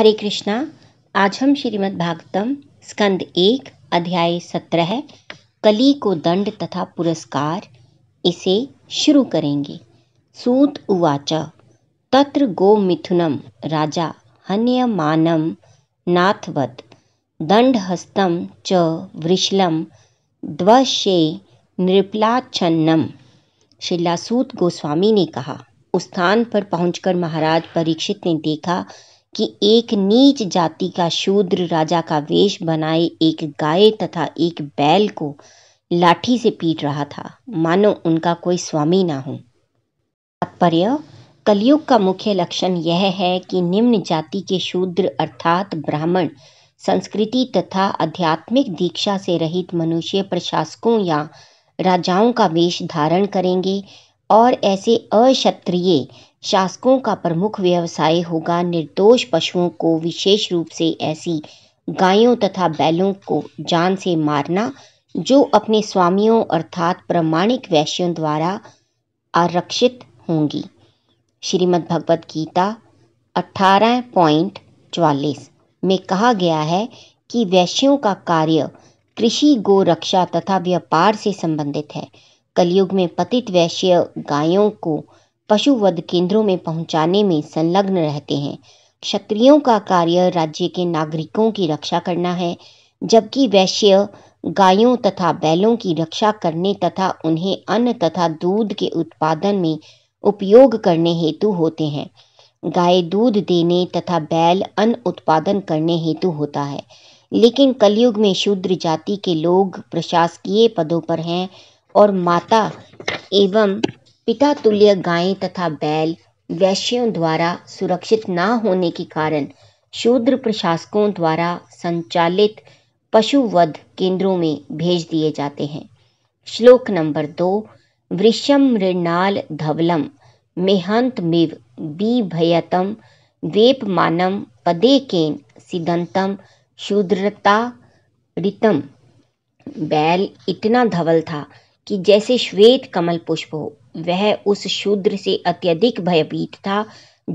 हरे कृष्णा आज हम श्रीमद् भागवतम स्कंद एक अध्याय सत्रह कली को दंड तथा पुरस्कार इसे शुरू करेंगे सूत उवाच तत्र गो मिथुनम राजा हन्यमानम नाथवत दंडहस्तम च वृषलम द्वशे नृपलाछन्नम शिलासूत गोस्वामी ने कहा उस स्थान पर पहुंचकर महाराज परीक्षित ने देखा कि एक नीच जाति का शूद्र राजा का वेश बनाए एक गाय तथा एक बैल को लाठी से पीट रहा था मानो उनका कोई स्वामी ना हो तात्पर्य कलयुग का मुख्य लक्षण यह है कि निम्न जाति के शूद्र अर्थात ब्राह्मण संस्कृति तथा आध्यात्मिक दीक्षा से रहित मनुष्य प्रशासकों या राजाओं का वेश धारण करेंगे और ऐसे अक्षत्रिय शासकों का प्रमुख व्यवसाय होगा निर्दोष पशुओं को विशेष रूप से ऐसी गायों तथा बैलों को जान से मारना जो अपने स्वामियों अर्थात प्रमाणिक वैश्यों द्वारा आरक्षित होंगी श्रीमद् भगवद गीता अठारह पॉइंट चवालीस में कहा गया है कि वैश्यों का कार्य कृषि गोरक्षा तथा व्यापार से संबंधित है कलयुग में पतित वैश्य गायों को पशु वध केंद्रों में पहुंचाने में संलग्न रहते हैं क्षत्रियों का कार्य राज्य के नागरिकों की रक्षा करना है जबकि वैश्य गायों तथा बैलों की रक्षा करने तथा उन्हें अन्न तथा दूध के उत्पादन में उपयोग करने हेतु होते हैं गाय दूध देने तथा बैल अन्न उत्पादन करने हेतु होता है लेकिन कलयुग में शूद्र जाति के लोग प्रशासकीय पदों पर हैं और माता एवं पिता तुल्य गायें तथा बैल वैश्यों द्वारा सुरक्षित ना होने के कारण शूद्र प्रशासकों द्वारा संचालित पशुवध केंद्रों में भेज दिए जाते हैं श्लोक नंबर दो वृषम मृणाल धवलम मेहंत मेहंतमिव बिभयतम वेपमानम केन सिदंतम शूद्रता ऋतम बैल इतना धवल था कि जैसे श्वेत कमल पुष्प हो वह उस शूद्र से अत्यधिक भयभीत था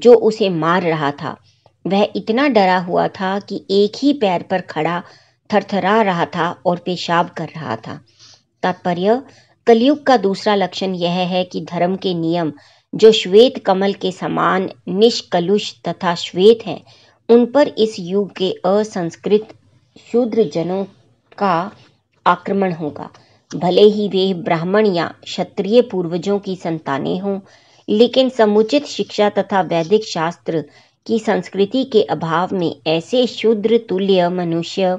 जो उसे मार रहा था वह इतना डरा हुआ था कि एक ही पैर पर खड़ा थरथरा रहा था और पेशाब कर रहा था तात्पर्य कलयुग का दूसरा लक्षण यह है कि धर्म के नियम जो श्वेत कमल के समान निष्कलुष तथा श्वेत हैं उन पर इस युग के असंस्कृत शूद्र जनों का आक्रमण होगा भले ही वे ब्राह्मण या क्षत्रिय पूर्वजों की संतानें हों लेकिन समुचित शिक्षा तथा वैदिक शास्त्र की संस्कृति के अभाव में ऐसे शूद्र तुल्य मनुष्य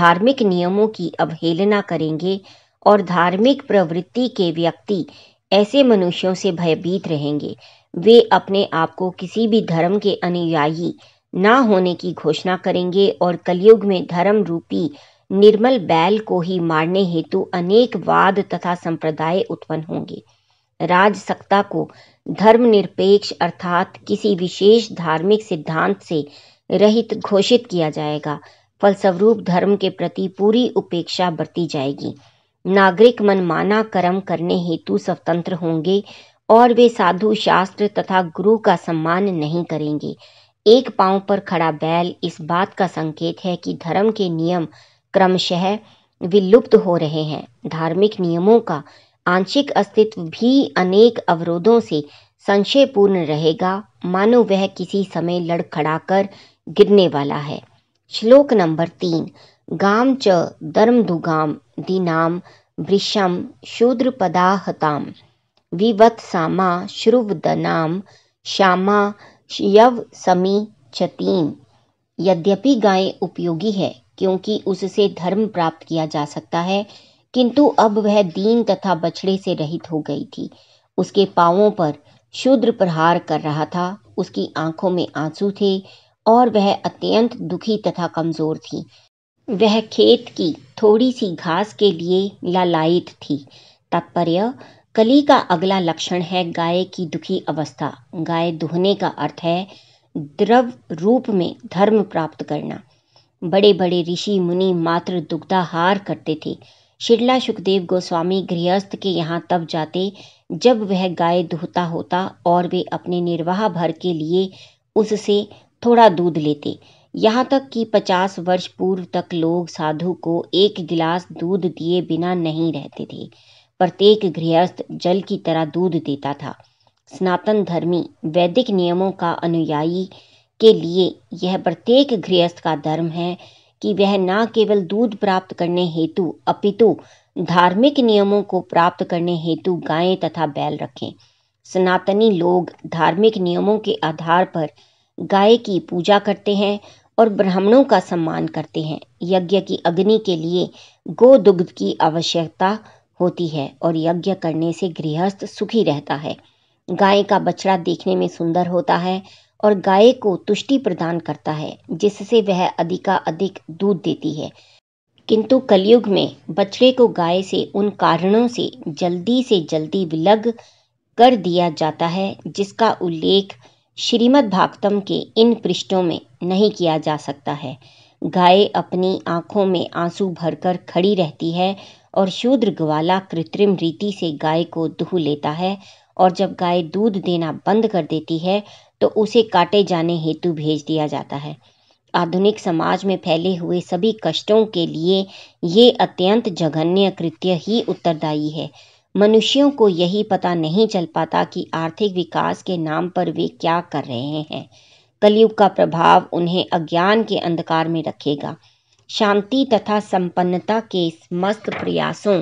धार्मिक नियमों की अवहेलना करेंगे और धार्मिक प्रवृत्ति के व्यक्ति ऐसे मनुष्यों से भयभीत रहेंगे वे अपने आप को किसी भी धर्म के अनुयायी ना होने की घोषणा करेंगे और कलयुग में धर्म रूपी निर्मल बैल को ही मारने हेतु अनेक वाद तथा संप्रदाय उत्पन्न होंगे राजसत्ता को धर्मनिरपेक्ष अर्थात किसी विशेष धार्मिक सिद्धांत से रहित घोषित किया जाएगा फलस्वरूप धर्म के प्रति पूरी उपेक्षा बरती जाएगी नागरिक मनमाना कर्म करने हेतु स्वतंत्र होंगे और वे साधु शास्त्र तथा गुरु का सम्मान नहीं करेंगे एक पांव पर खड़ा बैल इस बात का संकेत है कि धर्म के नियम क्रमशः विलुप्त हो रहे हैं धार्मिक नियमों का आंशिक अस्तित्व भी अनेक अवरोधों से संशयपूर्ण रहेगा मानो वह किसी समय लड़खड़ाकर गिरने वाला है श्लोक नंबर तीन गाम च धर्म दुगाम दीनाम वृषम शूद्र पदाहताम विवत्सामा श्रुवदनाम श्यामा यव समी चतीम यद्यपि गाय उपयोगी है क्योंकि उससे धर्म प्राप्त किया जा सकता है किंतु अब वह दीन तथा बछड़े से रहित हो गई थी उसके पावों पर शूद्र प्रहार कर रहा था उसकी आंखों में आंसू थे और वह अत्यंत दुखी तथा कमजोर थी वह खेत की थोड़ी सी घास के लिए लालायित थी तात्पर्य कली का अगला लक्षण है गाय की दुखी अवस्था गाय दुहने का अर्थ है द्रव रूप में धर्म प्राप्त करना बड़े बड़े ऋषि मुनि मात्र दुग्धाहार करते थे शिरला सुखदेव गोस्वामी गृहस्थ के यहाँ तब जाते जब वह गाय दुहता होता और वे अपने निर्वाह भर के लिए उससे थोड़ा दूध लेते यहाँ तक कि पचास वर्ष पूर्व तक लोग साधु को एक गिलास दूध दिए बिना नहीं रहते थे प्रत्येक गृहस्थ जल की तरह दूध देता था सनातन धर्मी वैदिक नियमों का अनुयायी के लिए यह प्रत्येक गृहस्थ का धर्म है कि वह न केवल दूध प्राप्त करने हेतु अपितु धार्मिक नियमों को प्राप्त करने हेतु गायें तथा बैल रखें सनातनी लोग धार्मिक नियमों के आधार पर गाय की पूजा करते हैं और ब्राह्मणों का सम्मान करते हैं यज्ञ की अग्नि के लिए गो दुग्ध की आवश्यकता होती है और यज्ञ करने से गृहस्थ सुखी रहता है गाय का बछड़ा देखने में सुंदर होता है और गाय को तुष्टि प्रदान करता है जिससे वह अधिका अधिक दूध देती है किंतु कलयुग में बछड़े को गाय से उन कारणों से जल्दी से जल्दी विलग कर दिया जाता है जिसका उल्लेख श्रीमद् भागवतम के इन पृष्ठों में नहीं किया जा सकता है गाय अपनी आंखों में आंसू भरकर खड़ी रहती है और शूद्र ग्वाला कृत्रिम रीति से गाय को दूह लेता है और जब गाय दूध देना बंद कर देती है तो उसे काटे जाने हेतु भेज दिया जाता है आधुनिक समाज में फैले हुए सभी कष्टों के लिए ये अत्यंत जघन्य कृत्य ही उत्तरदायी है मनुष्यों को यही पता नहीं चल पाता कि आर्थिक विकास के नाम पर वे क्या कर रहे हैं कलयुग का प्रभाव उन्हें अज्ञान के अंधकार में रखेगा शांति तथा संपन्नता के मस्त प्रयासों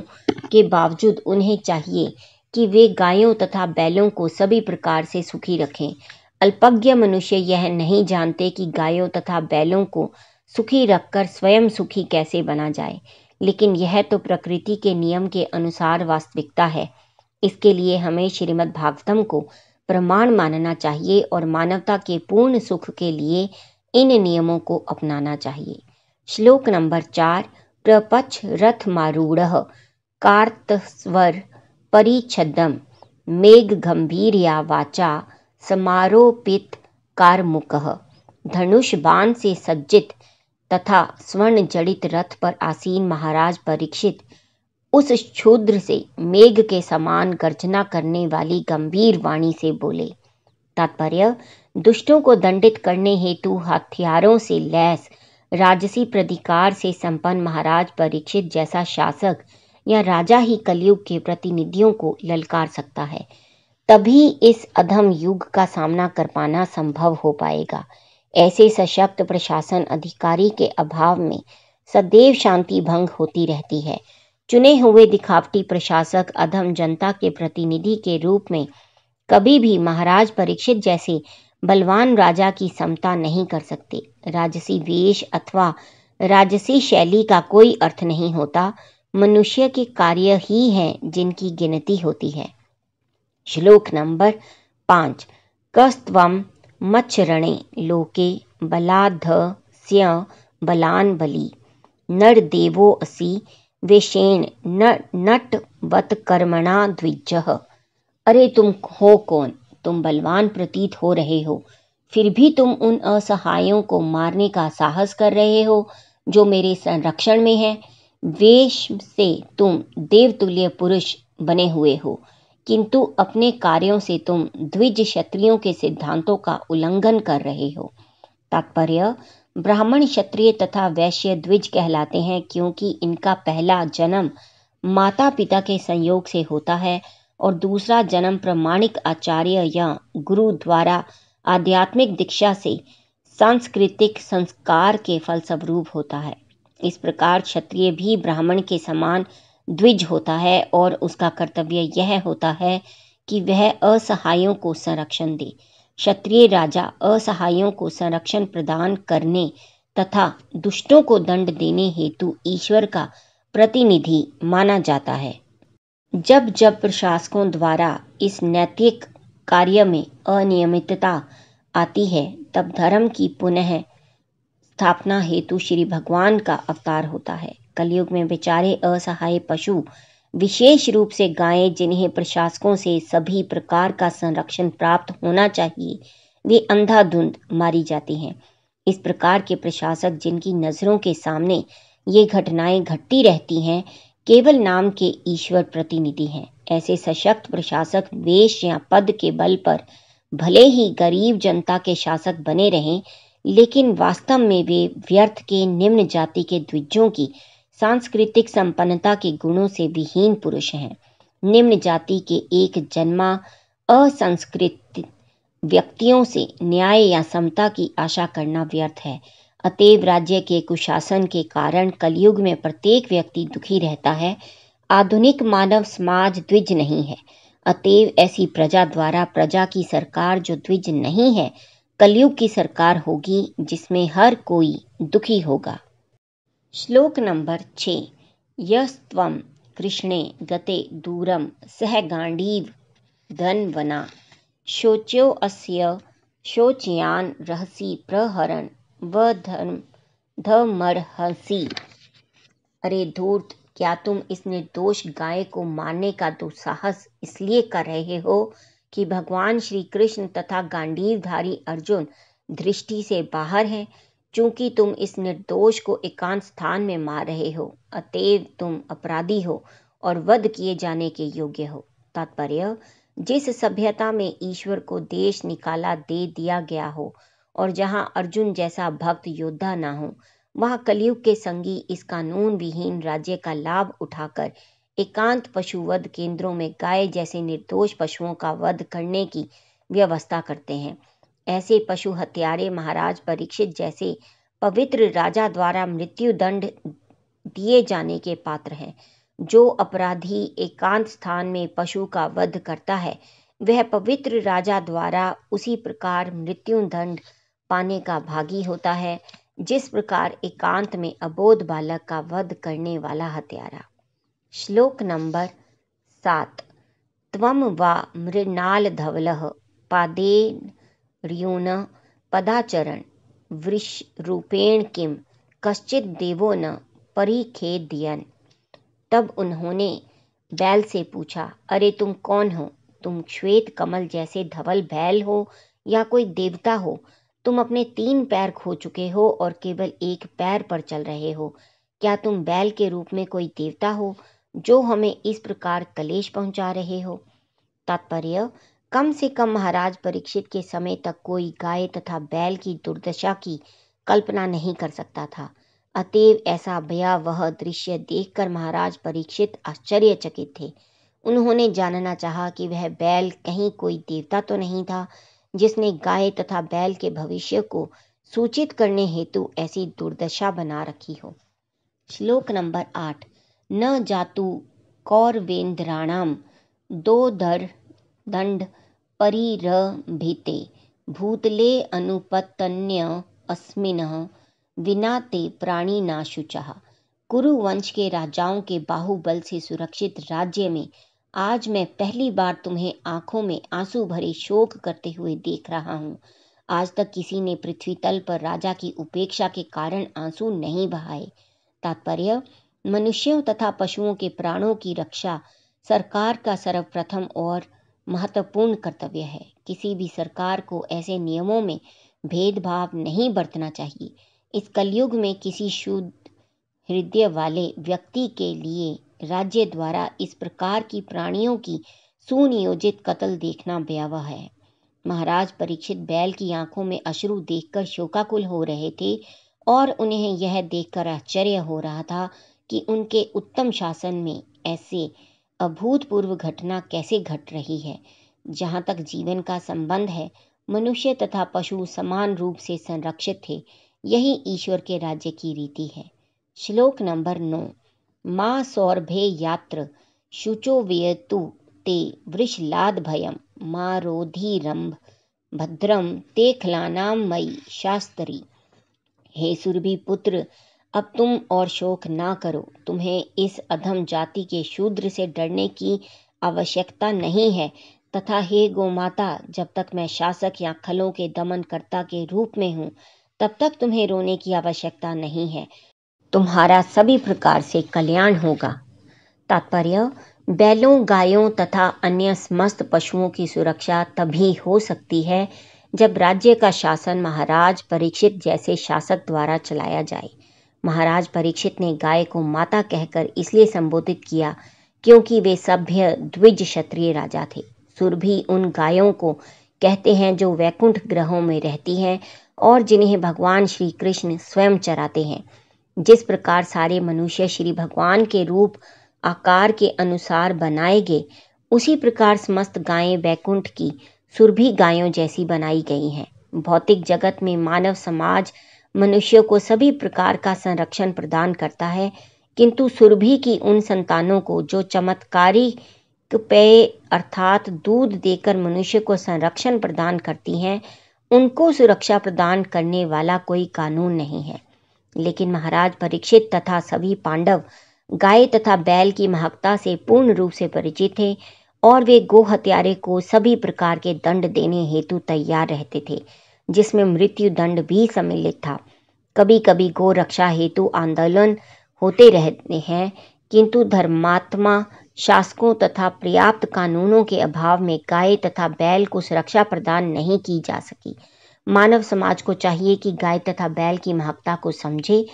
के बावजूद उन्हें चाहिए कि वे गायों तथा बैलों को सभी प्रकार से सुखी रखें अल्पज्ञ मनुष्य यह नहीं जानते कि गायों तथा बैलों को सुखी रखकर स्वयं सुखी कैसे बना जाए लेकिन यह तो प्रकृति के नियम के अनुसार वास्तविकता है इसके लिए हमें श्रीमद् भागवतम को प्रमाण मानना चाहिए और मानवता के पूर्ण सुख के लिए इन नियमों को अपनाना चाहिए श्लोक नंबर चार प्रपच रथ मारूढ़ कार्तस्वर परिच्छदम मेघ गंभीर या वाचा समारोपित कारमुकः धनुष बाण से सज्जित तथा स्वर्ण जड़ित रथ पर आसीन महाराज परीक्षित उस क्षुद्र से मेघ के समान गर्जना करने वाली गंभीर वाणी से बोले तात्पर्य दुष्टों को दंडित करने हेतु हथियारों से लैस राजसी प्रतिकार से संपन्न महाराज परीक्षित जैसा शासक या राजा ही कलयुग के प्रतिनिधियों को ललकार सकता है तभी इस अधम युग का सामना कर पाना संभव हो पाएगा ऐसे सशक्त प्रशासन अधिकारी के अभाव में सदैव शांति भंग होती रहती है चुने हुए दिखावटी प्रशासक अधम जनता के प्रतिनिधि के रूप में कभी भी महाराज परीक्षित जैसे बलवान राजा की समता नहीं कर सकते राजसी वेश अथवा राजसी शैली का कोई अर्थ नहीं होता मनुष्य के कार्य ही हैं जिनकी गिनती होती है श्लोक नंबर पाँच कस्व मच्छरणे लोके स्य बलान बली नर असी वेशेण न नट वत कर्मणा द्विज अरे तुम हो कौन तुम बलवान प्रतीत हो रहे हो फिर भी तुम उन असहायों को मारने का साहस कर रहे हो जो मेरे संरक्षण में है वेश से तुम देवतुल्य पुरुष बने हुए हो किंतु अपने कार्यों से तुम द्विज क्षत्रियों के सिद्धांतों का उल्लंघन कर रहे हो तात्पर्य ब्राह्मण क्षत्रिय तथा वैश्य द्विज कहलाते हैं क्योंकि इनका पहला जन्म माता पिता के संयोग से होता है और दूसरा जन्म प्रमाणिक आचार्य या गुरु द्वारा आध्यात्मिक दीक्षा से सांस्कृतिक संस्कार के फलस्वरूप होता है इस प्रकार क्षत्रिय भी ब्राह्मण के समान द्विज होता है और उसका कर्तव्य यह होता है कि वह असहायों को संरक्षण दे क्षत्रिय राजा असहायों को संरक्षण प्रदान करने तथा दुष्टों को दंड देने हेतु ईश्वर का प्रतिनिधि माना जाता है जब जब प्रशासकों द्वारा इस नैतिक कार्य में अनियमितता आती है तब धर्म की पुनः स्थापना हेतु श्री भगवान का अवतार होता है कलयुग में बेचारे असहाय पशु विशेष रूप से गायें जिन्हें प्रशासकों से सभी प्रकार का संरक्षण प्राप्त होना चाहिए वे अंधाधुंध मारी जाती हैं इस प्रकार के प्रशासक जिनकी नज़रों के सामने ये घटनाएं घटती रहती हैं केवल नाम के ईश्वर प्रतिनिधि हैं ऐसे सशक्त प्रशासक वेश या पद के बल पर भले ही गरीब जनता के शासक बने रहें लेकिन वास्तव में वे व्यर्थ के निम्न जाति के द्विजों की सांस्कृतिक संपन्नता के गुणों से विहीन पुरुष हैं निम्न जाति के एक जन्मा असंस्कृत व्यक्तियों से न्याय या समता की आशा करना व्यर्थ है अतएव राज्य के कुशासन के कारण कलयुग में प्रत्येक व्यक्ति दुखी रहता है आधुनिक मानव समाज द्विज नहीं है अतएव ऐसी प्रजा द्वारा प्रजा की सरकार जो द्विज नहीं है कलयुग की सरकार होगी जिसमें हर कोई दुखी होगा श्लोक नंबर छः यस्व कृष्णे गते दूरम सह गांडीव धन वना शोच्यो अस्य शोचयान रहसी प्रहरण व धर्म धमरहसी अरे धूर्त क्या तुम इस निर्दोष गाय को मारने का दुस्साहस तो इसलिए कर रहे हो कि भगवान श्री कृष्ण तथा गांडीवधारी अर्जुन दृष्टि से बाहर हैं चूंकि तुम इस निर्दोष को एकांत स्थान में मार रहे हो अतएव तुम अपराधी हो और वध किए जाने के योग्य हो तात्पर्य जिस सभ्यता में ईश्वर को देश निकाला दे दिया गया हो और जहां अर्जुन जैसा भक्त योद्धा ना हो वहां कलयुग के संगी इस कानून विहीन राज्य का लाभ उठाकर एकांत पशु वध केंद्रों में गाय जैसे निर्दोष पशुओं का वध करने की व्यवस्था करते हैं ऐसे पशु हत्यारे महाराज परीक्षित जैसे पवित्र राजा द्वारा मृत्यु दंड दिए जाने के पात्र हैं जो अपराधी एकांत स्थान में पशु का वध करता है वह पवित्र राजा द्वारा उसी प्रकार मृत्यु दंड पाने का भागी होता है जिस प्रकार एकांत में अबोध बालक का वध करने वाला हत्यारा श्लोक नंबर सात तव वा मृणाल धवलः पादेन रियो पदाचरण वृष रूपेण किम कश्चित देवो न परिखेदियन तब उन्होंने बैल से पूछा अरे तुम कौन हो तुम श्वेत कमल जैसे धवल बैल हो या कोई देवता हो तुम अपने तीन पैर खो चुके हो और केवल एक पैर पर चल रहे हो क्या तुम बैल के रूप में कोई देवता हो जो हमें इस प्रकार कलेश पहुंचा रहे हो तात्पर्य कम से कम महाराज परीक्षित के समय तक कोई गाय तथा बैल की दुर्दशा की कल्पना नहीं कर सकता था अतएव ऐसा भयावह दृश्य देखकर महाराज परीक्षित आश्चर्यचकित थे उन्होंने जानना चाहा कि वह बैल कहीं कोई देवता तो नहीं था जिसने गाय तथा बैल के भविष्य को सूचित करने हेतु ऐसी दुर्दशा बना रखी हो श्लोक नंबर आठ न जातु कौरवेंद्राणाम दो दर दंड परिरभिते भूतले अनुपतन्य अस्मिन विना ते प्राणिनाशुचः कुरु वंश के राजाओं के बाहुबल से सुरक्षित राज्य में आज मैं पहली बार तुम्हें आंखों में आंसू भरे शोक करते हुए देख रहा हूँ आज तक किसी ने पृथ्वी तल पर राजा की उपेक्षा के कारण आंसू नहीं बहाए तात्पर्य मनुष्यों तथा पशुओं के प्राणों की रक्षा सरकार का सर्वप्रथम और महत्वपूर्ण कर्तव्य है किसी भी सरकार को ऐसे नियमों में भेदभाव नहीं बरतना चाहिए इस कलयुग में किसी शुद्ध हृदय वाले व्यक्ति के लिए राज्य द्वारा इस प्रकार की प्राणियों की सुनियोजित कत्ल देखना ब्यावह है महाराज परीक्षित बैल की आंखों में अश्रु देखकर शोकाकुल हो रहे थे और उन्हें यह देखकर आश्चर्य हो रहा था कि उनके उत्तम शासन में ऐसे अभूतपूर्व घटना कैसे घट रही है जहाँ तक जीवन का संबंध है मनुष्य तथा पशु समान रूप से संरक्षित थे यही ईश्वर के राज्य की रीति है श्लोक नंबर नौ माँ सौरभे यात्र शुचो व्यतु ते वृषलाद भयम माँ रोधी रंभ भद्रम ते खलानाम मई शास्त्री हे सुरभि पुत्र अब तुम और शोक ना करो तुम्हें इस अधम जाति के शूद्र से डरने की आवश्यकता नहीं है तथा हे गोमाता जब तक मैं शासक या खलों के दमनकर्ता के रूप में हूँ तब तक तुम्हें रोने की आवश्यकता नहीं है तुम्हारा सभी प्रकार से कल्याण होगा तात्पर्य बैलों गायों तथा अन्य समस्त पशुओं की सुरक्षा तभी हो सकती है जब राज्य का शासन महाराज परीक्षित जैसे शासक द्वारा चलाया जाए महाराज परीक्षित ने गाय को माता कहकर इसलिए संबोधित किया क्योंकि वे सभ्य द्विज क्षत्रिय राजा थे सुरभि उन गायों को कहते हैं जो वैकुंठ ग्रहों में रहती हैं और जिन्हें भगवान श्री कृष्ण स्वयं चराते हैं जिस प्रकार सारे मनुष्य श्री भगवान के रूप आकार के अनुसार बनाए गए उसी प्रकार समस्त गायें वैकुंठ की सुरभि गायों जैसी बनाई गई हैं भौतिक जगत में मानव समाज मनुष्य को सभी प्रकार का संरक्षण प्रदान करता है किंतु सुरभि की उन संतानों को जो चमत्कारी पेय अर्थात दूध देकर मनुष्य को संरक्षण प्रदान करती हैं उनको सुरक्षा प्रदान करने वाला कोई कानून नहीं है लेकिन महाराज परीक्षित तथा सभी पांडव गाय तथा बैल की महत्ता से पूर्ण रूप से परिचित थे और वे गो हत्यारे को सभी प्रकार के दंड देने हेतु तैयार रहते थे जिसमें मृत्यु दंड भी सम्मिलित था कभी कभी गो रक्षा हेतु आंदोलन होते रहते हैं किंतु धर्मात्मा शासकों तथा पर्याप्त कानूनों के अभाव में गाय तथा बैल को सुरक्षा प्रदान नहीं की जा सकी मानव समाज को चाहिए कि गाय तथा बैल की महत्ता को समझे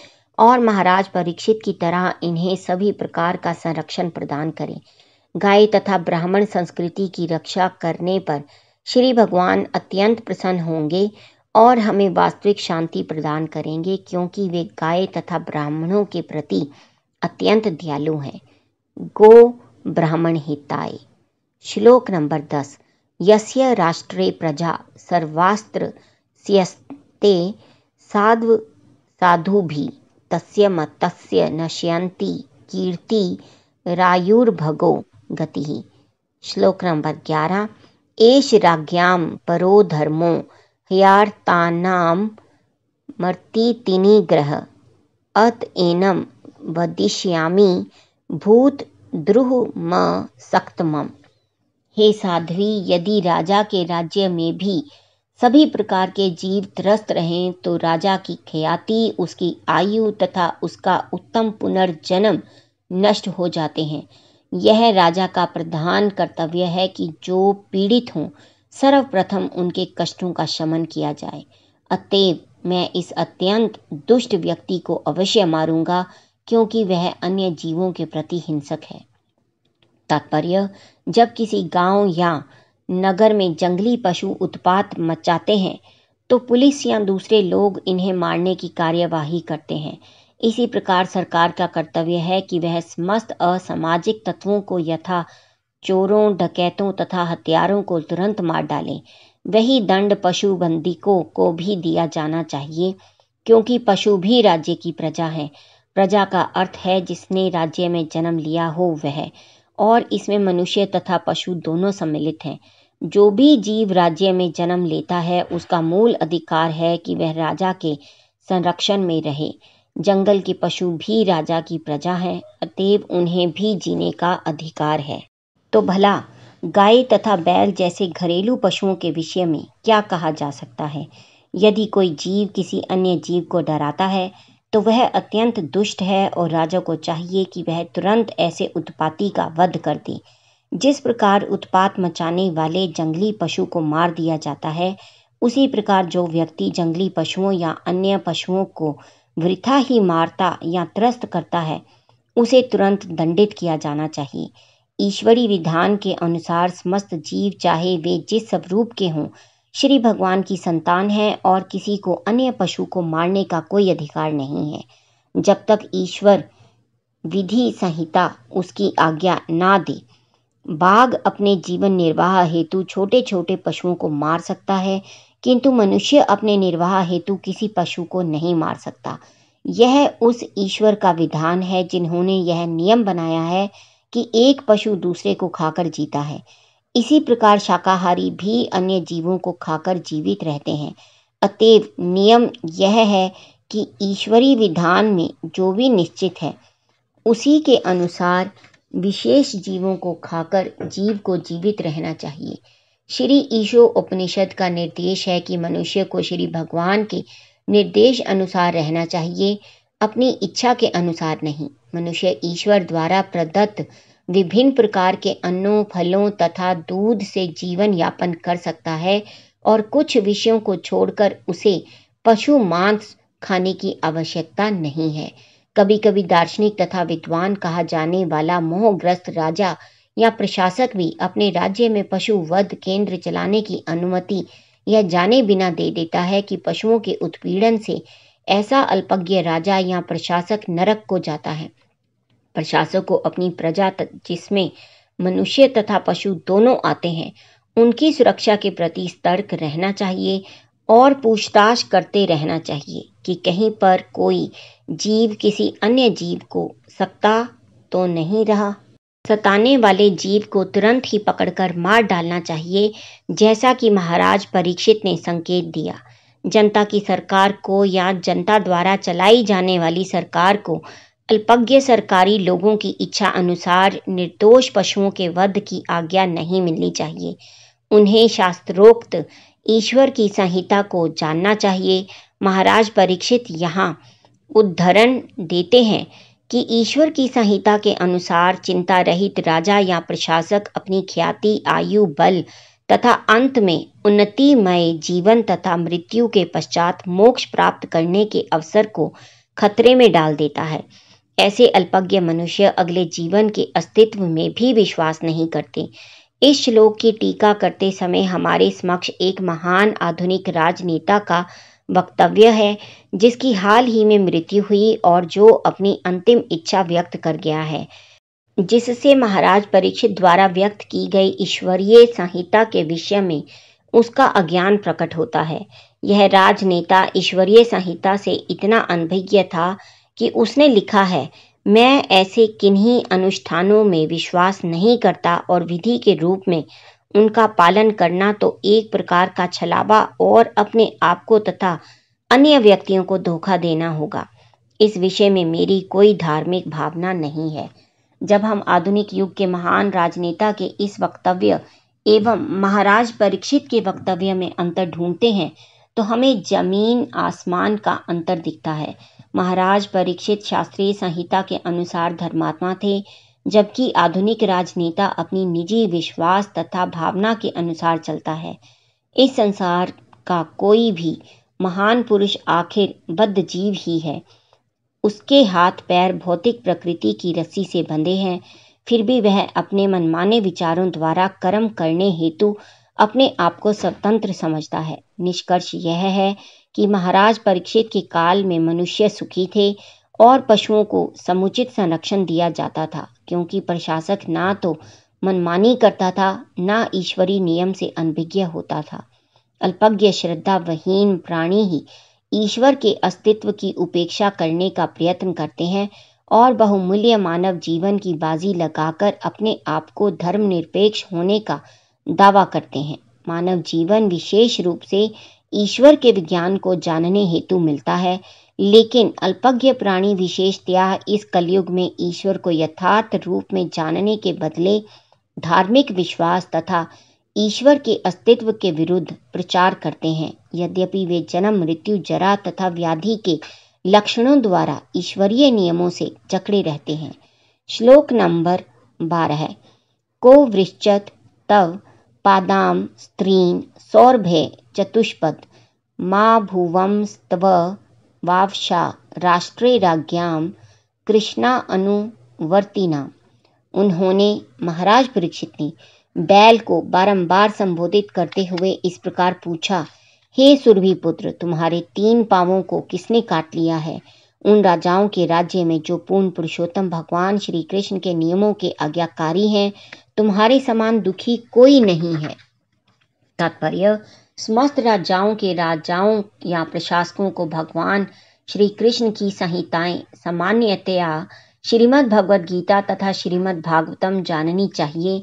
और महाराज परीक्षित की तरह इन्हें सभी प्रकार का संरक्षण प्रदान करें गाय तथा ब्राह्मण संस्कृति की रक्षा करने पर श्री भगवान अत्यंत प्रसन्न होंगे और हमें वास्तविक शांति प्रदान करेंगे क्योंकि वे गाय तथा ब्राह्मणों के प्रति अत्यंत दयालु हैं गो ब्राह्मण हिताय श्लोक नंबर दस यस्य राष्ट्रे प्रजा सर्वास्त्र स्यस्ते साधु साधु भी तस्य मतस्य नश्यन्ति कीर्ति रायुर्भगो गति श्लोक नंबर ग्यारह एश राज्ञाम परो धर्मो ह्यार्तानां ग्रह अत द्रुह म सक्तम हे साध्वी यदि राजा के राज्य में भी सभी प्रकार के जीव त्रस्त रहें तो राजा की ख्याति उसकी आयु तथा उसका उत्तम पुनर्जन्म नष्ट हो जाते हैं यह राजा का प्रधान कर्तव्य है कि जो पीड़ित हों सर्वप्रथम उनके कष्टों का शमन किया जाए अतएव मैं इस अत्यंत दुष्ट व्यक्ति को अवश्य मारूंगा क्योंकि वह अन्य जीवों के प्रति हिंसक है तात्पर्य जब किसी गांव या नगर में जंगली पशु उत्पात मचाते हैं तो पुलिस या दूसरे लोग इन्हें मारने की कार्यवाही करते हैं इसी प्रकार सरकार का कर्तव्य है कि वह समस्त असामाजिक तत्वों को यथा चोरों डकैतों तथा हथियारों को तुरंत मार डालें वही दंड पशु बंदिकों को भी दिया जाना चाहिए क्योंकि पशु भी राज्य की प्रजा है प्रजा का अर्थ है जिसने राज्य में जन्म लिया हो वह और इसमें मनुष्य तथा पशु दोनों सम्मिलित हैं जो भी जीव राज्य में जन्म लेता है उसका मूल अधिकार है कि वह राजा के संरक्षण में रहे जंगल के पशु भी राजा की प्रजा हैं अतएव उन्हें भी जीने का अधिकार है तो भला गाय तथा बैल जैसे घरेलू पशुओं के विषय में क्या कहा जा सकता है यदि कोई जीव किसी अन्य जीव को डराता है तो वह अत्यंत दुष्ट है और राजा को चाहिए कि वह तुरंत ऐसे उत्पाती का वध कर दे जिस प्रकार उत्पात मचाने वाले जंगली पशु को मार दिया जाता है उसी प्रकार जो व्यक्ति जंगली पशुओं या अन्य पशुओं को वृथा ही मारता या त्रस्त करता है उसे तुरंत दंडित किया जाना चाहिए ईश्वरी विधान के अनुसार समस्त जीव चाहे वे जिस स्वरूप के हों श्री भगवान की संतान है और किसी को अन्य पशु को मारने का कोई अधिकार नहीं है जब तक ईश्वर विधि संहिता उसकी आज्ञा ना दे बाघ अपने जीवन निर्वाह हेतु छोटे छोटे पशुओं को मार सकता है किंतु मनुष्य अपने निर्वाह हेतु किसी पशु को नहीं मार सकता यह उस ईश्वर का विधान है जिन्होंने यह नियम बनाया है कि एक पशु दूसरे को खाकर जीता है इसी प्रकार शाकाहारी भी अन्य जीवों को खाकर जीवित रहते हैं अतएव नियम यह है कि ईश्वरीय विधान में जो भी निश्चित है उसी के अनुसार विशेष जीवों को खाकर जीव को जीवित रहना चाहिए श्री ईशो उपनिषद का निर्देश है कि मनुष्य को श्री भगवान के निर्देश अनुसार रहना चाहिए अपनी इच्छा के अनुसार नहीं मनुष्य ईश्वर द्वारा प्रदत्त विभिन्न प्रकार के अन्नों फलों तथा दूध से जीवन यापन कर सकता है और कुछ विषयों को छोड़कर उसे पशु मांस खाने की आवश्यकता नहीं है कभी कभी दार्शनिक तथा विद्वान कहा जाने वाला मोहग्रस्त राजा या प्रशासक भी अपने राज्य में पशु वध केंद्र चलाने की अनुमति यह जाने बिना दे देता है कि पशुओं के उत्पीड़न से ऐसा अल्पज्ञ राजा या प्रशासक नरक को जाता है प्रशासक को अपनी प्रजा जिसमें मनुष्य तथा पशु दोनों आते हैं उनकी सुरक्षा के प्रति सतर्क रहना चाहिए और पूछताछ करते रहना चाहिए कि कहीं पर कोई जीव किसी अन्य जीव को सकता तो नहीं रहा सताने वाले जीव को तुरंत ही पकड़कर मार डालना चाहिए जैसा कि महाराज परीक्षित ने संकेत दिया जनता की सरकार को या जनता द्वारा चलाई जाने वाली सरकार को अल्पज्ञ सरकारी लोगों की इच्छा अनुसार निर्दोष पशुओं के वध की आज्ञा नहीं मिलनी चाहिए उन्हें शास्त्रोक्त ईश्वर की संहिता को जानना चाहिए महाराज परीक्षित यहाँ उद्धरण देते हैं कि ईश्वर की संहिता के अनुसार चिंता रहित राजा या प्रशासक अपनी ख्याति आयु बल तथा अंत में उन्नतिमय जीवन तथा मृत्यु के पश्चात मोक्ष प्राप्त करने के अवसर को खतरे में डाल देता है ऐसे अल्पज्ञ मनुष्य अगले जीवन के अस्तित्व में भी विश्वास नहीं करते इस श्लोक की टीका करते समय हमारे समक्ष एक महान आधुनिक राजनेता का वक्तव्य है जिसकी हाल ही में मृत्यु हुई और जो अपनी अंतिम इच्छा व्यक्त कर गया है जिससे महाराज परीक्षित द्वारा व्यक्त की गई ईश्वरीय संहिता के विषय में उसका अज्ञान प्रकट होता है यह राजनेता ईश्वरीय संहिता से इतना अनभिज्ञ था कि उसने लिखा है मैं ऐसे किन्हीं अनुष्ठानों में विश्वास नहीं करता और विधि के रूप में उनका पालन करना तो एक प्रकार का छलावा और अपने आप को तथा अन्य व्यक्तियों को धोखा देना होगा इस विषय में मेरी कोई धार्मिक भावना नहीं है जब हम आधुनिक युग के महान राजनेता के इस वक्तव्य एवं महाराज परीक्षित के वक्तव्य में अंतर ढूंढते हैं तो हमें जमीन आसमान का अंतर दिखता है महाराज परीक्षित शास्त्रीय संहिता के अनुसार धर्मात्मा थे जबकि आधुनिक राजनेता अपनी निजी विश्वास तथा भावना के अनुसार चलता है इस संसार का कोई भी महान पुरुष आखिर बद्ध जीव ही है उसके हाथ पैर भौतिक प्रकृति की रस्सी से बंधे हैं फिर भी वह अपने मनमाने विचारों द्वारा कर्म करने हेतु अपने आप को स्वतंत्र समझता है निष्कर्ष यह है कि महाराज परीक्षित के काल में मनुष्य सुखी थे और पशुओं को समुचित संरक्षण दिया जाता था क्योंकि प्रशासक ना तो मनमानी करता था ना ईश्वरीय नियम से अनभिज्ञ होता था अल्पज्ञ श्रद्धावहीन प्राणी ही ईश्वर के अस्तित्व की उपेक्षा करने का प्रयत्न करते हैं और बहुमूल्य मानव जीवन की बाजी लगाकर अपने आप को धर्मनिरपेक्ष होने का दावा करते हैं मानव जीवन विशेष रूप से ईश्वर के विज्ञान को जानने हेतु मिलता है लेकिन अल्पज्ञ प्राणी विशेषतया इस कलयुग में ईश्वर को यथार्थ रूप में जानने के बदले धार्मिक विश्वास तथा ईश्वर के अस्तित्व के विरुद्ध प्रचार करते हैं यद्यपि वे जन्म मृत्यु जरा तथा व्याधि के लक्षणों द्वारा ईश्वरीय नियमों से जकड़े रहते हैं श्लोक नंबर बारह को वृश्चत तव पादाम स्त्रीन सौरभ चतुष्पद माँ भुवम स्तव वावशा राष्ट्रीय राज्ञाम कृष्णा कृष्णाअनुवर्तिना उन्होंने महाराज परीक्षित ने बैल को बारंबार संबोधित करते हुए इस प्रकार पूछा हे सुरभि पुत्र तुम्हारे तीन पावों को किसने काट लिया है उन राजाओं के राज्य में जो पूर्ण पुरुषोत्तम भगवान श्री कृष्ण के नियमों के आज्ञाकारी हैं तुम्हारे समान दुखी कोई नहीं है तात्पर्य समस्त राजाओं के राजाओं या प्रशासकों को भगवान श्री कृष्ण की संहिताएं सामान्यतया श्रीमद् भगवद गीता तथा श्रीमद् भागवतम जाननी चाहिए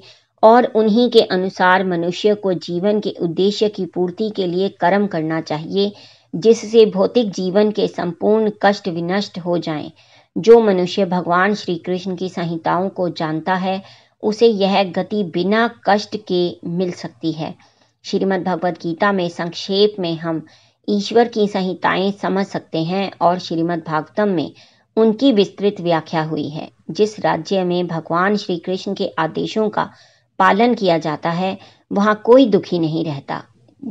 और उन्हीं के अनुसार मनुष्य को जीवन के उद्देश्य की पूर्ति के लिए कर्म करना चाहिए जिससे भौतिक जीवन के संपूर्ण कष्ट विनष्ट हो जाएं। जो मनुष्य भगवान श्री कृष्ण की संहिताओं को जानता है उसे यह गति बिना कष्ट के मिल सकती है श्रीमद् भगवद गीता में संक्षेप में हम ईश्वर की संहिताएं समझ सकते हैं और श्रीमद् भागवतम में उनकी विस्तृत व्याख्या हुई है जिस राज्य में भगवान श्री कृष्ण के आदेशों का पालन किया जाता है वहाँ कोई दुखी नहीं रहता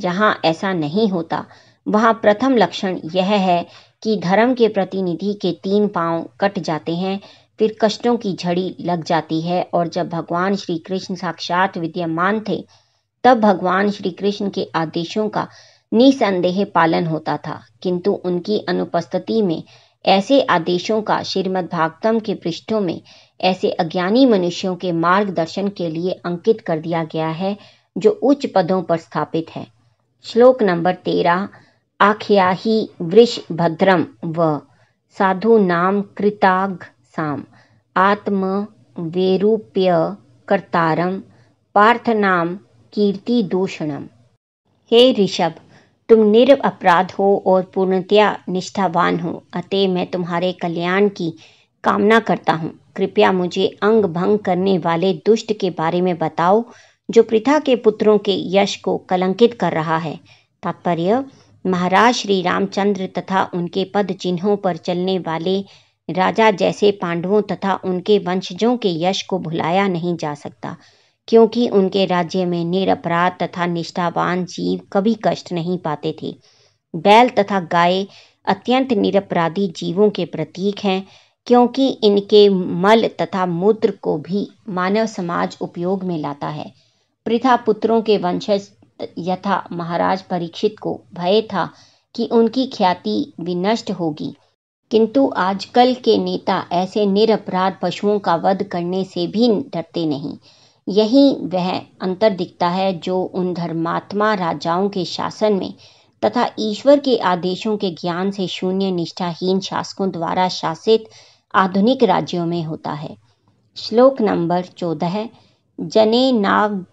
जहाँ ऐसा नहीं होता वहाँ प्रथम लक्षण यह है कि धर्म के प्रतिनिधि के तीन पांव कट जाते हैं फिर कष्टों की झड़ी लग जाती है और जब भगवान श्री कृष्ण साक्षात विद्यमान थे तब भगवान श्री कृष्ण के आदेशों का निसंदेह पालन होता था किंतु उनकी अनुपस्थिति में ऐसे आदेशों का श्रीमद भागवतम के पृष्ठों में ऐसे अज्ञानी मनुष्यों के मार्गदर्शन के लिए अंकित कर दिया गया है जो उच्च पदों पर स्थापित है श्लोक नंबर तेरह आख्या ही वृष भद्रम व साधु नाम कृताग साम आत्म वेरूप्य कर्तारम पार्थ नाम कीर्ति दूषणम हे ऋषभ तुम निर अपराध हो और पूर्णतया निष्ठावान हो अतः मैं तुम्हारे कल्याण की कामना करता हूँ कृपया मुझे अंग भंग करने वाले दुष्ट के बारे में बताओ जो प्रथा के पुत्रों के यश को कलंकित कर रहा है तात्पर्य महाराज श्री रामचंद्र तथा उनके पद चिन्हों पर चलने वाले राजा जैसे पांडवों तथा उनके वंशजों के यश को भुलाया नहीं जा सकता क्योंकि उनके राज्य में निरपराध तथा निष्ठावान जीव कभी कष्ट नहीं पाते थे बैल तथा गाय अत्यंत निरपराधी जीवों के प्रतीक हैं क्योंकि इनके मल तथा मूत्र को भी मानव समाज उपयोग में लाता है प्रथा पुत्रों के वंशज यथा महाराज परीक्षित को भय था कि उनकी ख्याति विनष्ट होगी किंतु आजकल के नेता ऐसे निरपराध पशुओं का वध करने से भी डरते नहीं यही वह अंतर दिखता है जो उन धर्मात्मा राजाओं के शासन में तथा ईश्वर के आदेशों के ज्ञान से शून्य निष्ठाहीन शासकों द्वारा शासित आधुनिक राज्यों में होता है श्लोक नंबर चौदह जने नाग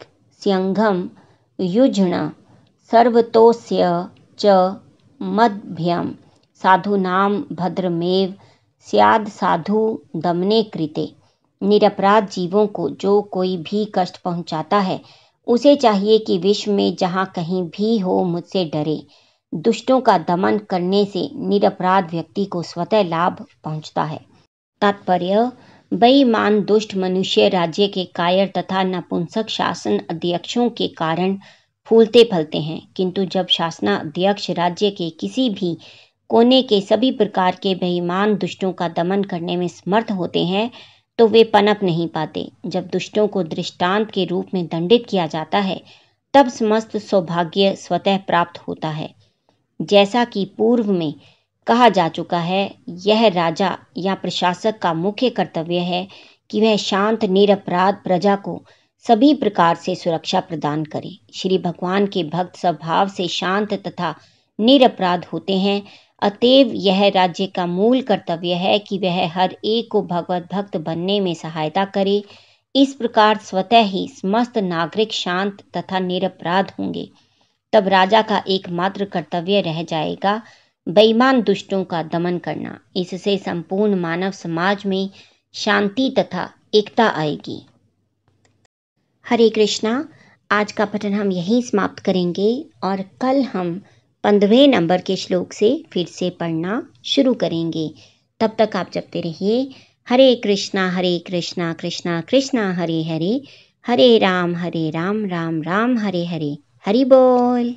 स्यंघम युजण सर्वतोस्य च मद्भ्यम नाम भद्रमेव स्याद साधु दमने कृते निरपराध जीवों को जो कोई भी कष्ट पहुंचाता है उसे चाहिए कि विश्व में जहाँ कहीं भी हो मुझसे डरे दुष्टों का दमन करने से निरपराध व्यक्ति को स्वतः लाभ पहुंचता है तात्पर्य बेईमान दुष्ट मनुष्य राज्य के कायर तथा नपुंसक शासन अध्यक्षों के कारण फूलते फलते हैं किंतु जब शासनाध्यक्ष राज्य के किसी भी कोने के सभी प्रकार के बेईमान दुष्टों का दमन करने में समर्थ होते हैं तो वे पनप नहीं पाते जब दुष्टों को दृष्टांत के रूप में दंडित किया जाता है तब समस्त सौभाग्य स्वतः प्राप्त होता है जैसा कि पूर्व में कहा जा चुका है यह राजा या प्रशासक का मुख्य कर्तव्य है कि वह शांत निरपराध प्रजा को सभी प्रकार से सुरक्षा प्रदान करे श्री भगवान के भक्त स्वभाव से शांत तथा निरपराध होते हैं अतएव यह राज्य का मूल कर्तव्य है कि वह हर एक को भगवत भक्त बनने में सहायता करे इस प्रकार स्वतः ही समस्त नागरिक शांत तथा निरपराध होंगे तब राजा का एकमात्र कर्तव्य रह जाएगा बेईमान दुष्टों का दमन करना इससे संपूर्ण मानव समाज में शांति तथा एकता आएगी हरे कृष्णा आज का पठन हम यहीं समाप्त करेंगे और कल हम पंद्रहवें नंबर के श्लोक से फिर से पढ़ना शुरू करेंगे तब तक आप जपते रहिए हरे कृष्णा हरे कृष्णा कृष्णा कृष्णा हरे हरे हरे राम हरे राम राम राम हरे हरे हरि बोल